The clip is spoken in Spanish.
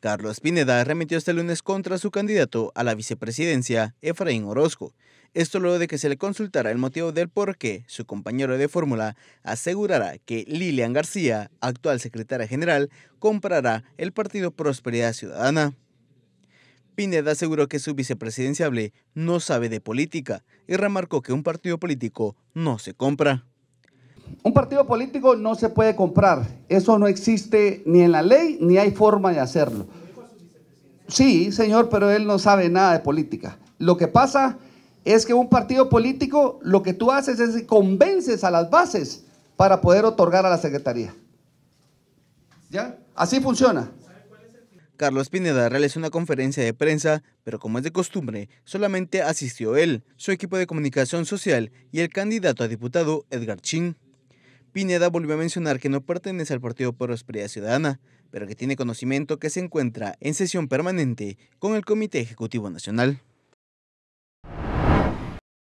Carlos Pineda remitió este lunes contra su candidato a la vicepresidencia, Efraín Orozco. Esto luego de que se le consultara el motivo del por qué su compañero de fórmula asegurará que Lilian García, actual secretaria general, comprará el partido Prosperidad Ciudadana. Pineda aseguró que su vicepresidenciable no sabe de política y remarcó que un partido político no se compra. Un partido político no se puede comprar. Eso no existe ni en la ley ni hay forma de hacerlo. Sí, señor, pero él no sabe nada de política. Lo que pasa es que un partido político lo que tú haces es convences a las bases para poder otorgar a la secretaría. ¿Ya? Así funciona. Carlos Pineda realizó una conferencia de prensa, pero como es de costumbre, solamente asistió él, su equipo de comunicación social y el candidato a diputado Edgar Chin. Pineda volvió a mencionar que no pertenece al Partido Prosperidad Ciudadana, pero que tiene conocimiento que se encuentra en sesión permanente con el Comité Ejecutivo Nacional.